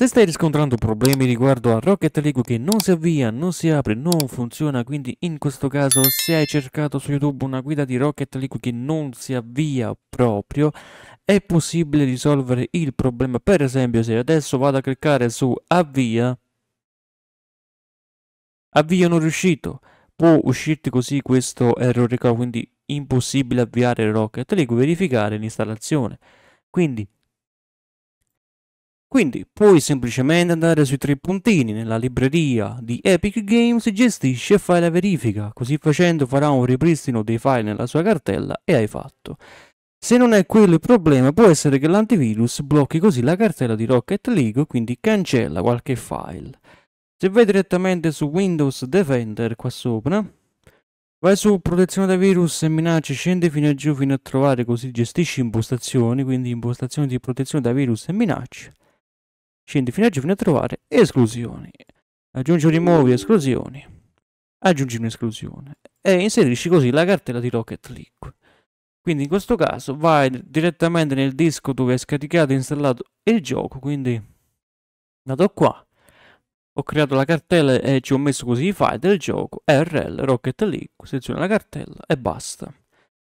Se stai riscontrando problemi riguardo a Rocket League che non si avvia, non si apre, non funziona, quindi in questo caso se hai cercato su YouTube una guida di Rocket League che non si avvia proprio, è possibile risolvere il problema. Per esempio se adesso vado a cliccare su avvia, avvia non riuscito, può uscirti così questo errore qua, quindi impossibile avviare Rocket League, verificare l'installazione. Quindi quindi puoi semplicemente andare sui tre puntini nella libreria di Epic Games, gestisci e fai la verifica, così facendo farà un ripristino dei file nella sua cartella e hai fatto. Se non è quello il problema, può essere che l'antivirus blocchi così la cartella di Rocket League, quindi cancella qualche file. Se vai direttamente su Windows Defender qua sopra, Vai su protezione da virus e minacce, scendi fino a giù fino a trovare, così gestisci impostazioni, quindi impostazioni di protezione da virus e minacce. Scendi fino a giù fino a trovare esclusioni. Aggiungi un rimuovi esclusioni. Aggiungi un'esclusione. E inserisci così la cartella di Rocket League. Quindi in questo caso vai direttamente nel disco dove hai scaricato e installato il gioco. Quindi vado qua. Ho creato la cartella e ci ho messo così i file del gioco, RL, Rocket League, seleziona la cartella e basta.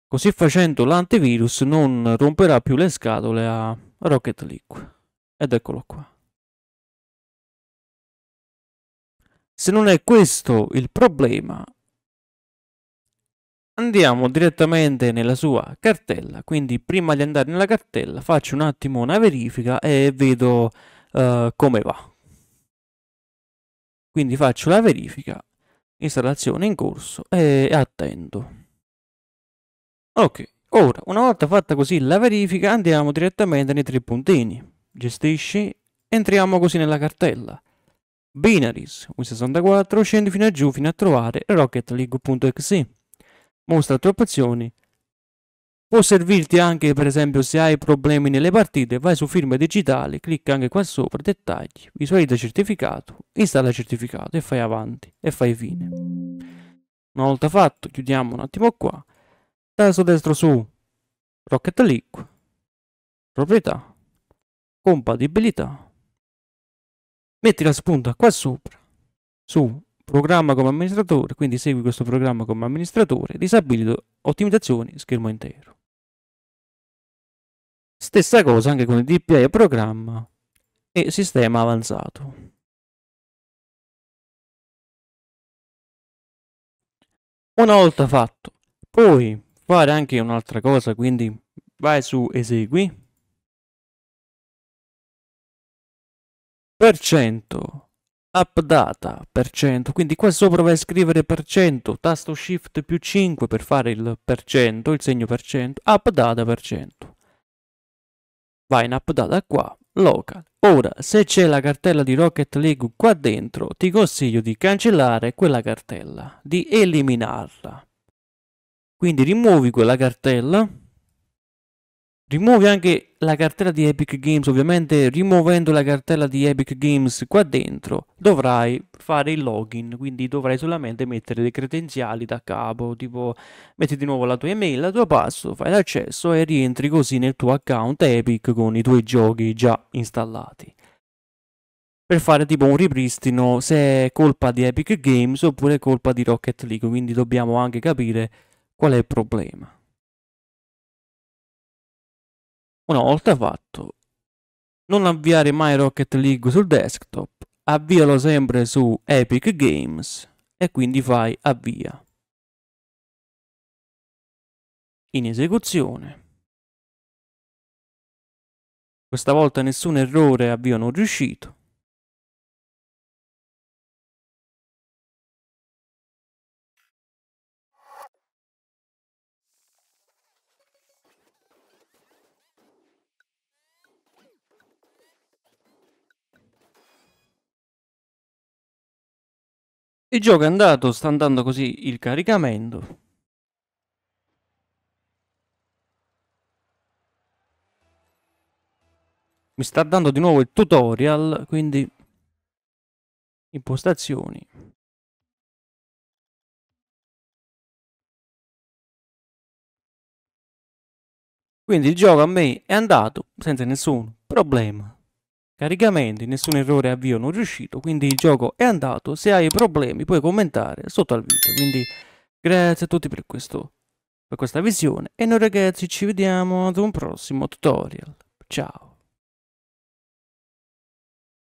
Così facendo l'antivirus non romperà più le scatole a Rocket League. Ed eccolo qua. Se non è questo il problema, andiamo direttamente nella sua cartella. Quindi prima di andare nella cartella faccio un attimo una verifica e vedo uh, come va. Quindi faccio la verifica, installazione in corso e attendo. Ok, ora una volta fatta così la verifica andiamo direttamente nei tre puntini. Gestisci, entriamo così nella cartella. Binaries, un 64, scendi fino a giù fino a trovare RocketLeague.exe. Mostra tre opzioni. Può servirti anche, per esempio, se hai problemi nelle partite, vai su firme digitali, clicca anche qua sopra, dettagli, visualizza certificato, installa certificato e fai avanti e fai fine. Una volta fatto, chiudiamo un attimo qua. Tasto destro su Rocket League, proprietà, compatibilità metti la spunta qua sopra su programma come amministratore, quindi segui questo programma come amministratore, disabilito ottimizzazioni schermo intero. Stessa cosa anche con il DPI programma e sistema avanzato. Una volta fatto, puoi fare anche un'altra cosa, quindi vai su esegui per cento, data per cento, quindi qua sopra vai a scrivere per cento, tasto shift più 5 per fare il per cento, il segno per cento, data per cento. Vai in data qua, local. Ora, se c'è la cartella di Rocket League qua dentro, ti consiglio di cancellare quella cartella, di eliminarla. Quindi rimuovi quella cartella Rimuovi anche la cartella di Epic Games, ovviamente rimuovendo la cartella di Epic Games qua dentro dovrai fare il login, quindi dovrai solamente mettere le credenziali da capo, tipo metti di nuovo la tua email, la tua password, fai l'accesso e rientri così nel tuo account Epic con i tuoi giochi già installati. Per fare tipo un ripristino se è colpa di Epic Games oppure colpa di Rocket League, quindi dobbiamo anche capire qual è il problema. Una volta fatto, non avviare mai Rocket League sul desktop, avvialo sempre su Epic Games e quindi fai avvia. In esecuzione. Questa volta nessun errore avvio non riuscito. Il gioco è andato, sta andando così il caricamento. Mi sta dando di nuovo il tutorial, quindi impostazioni. Quindi il gioco a me è andato senza nessun problema caricamenti, nessun errore avvio non riuscito, quindi il gioco è andato, se hai problemi puoi commentare sotto al video, quindi grazie a tutti per, questo, per questa visione e noi ragazzi ci vediamo ad un prossimo tutorial, ciao!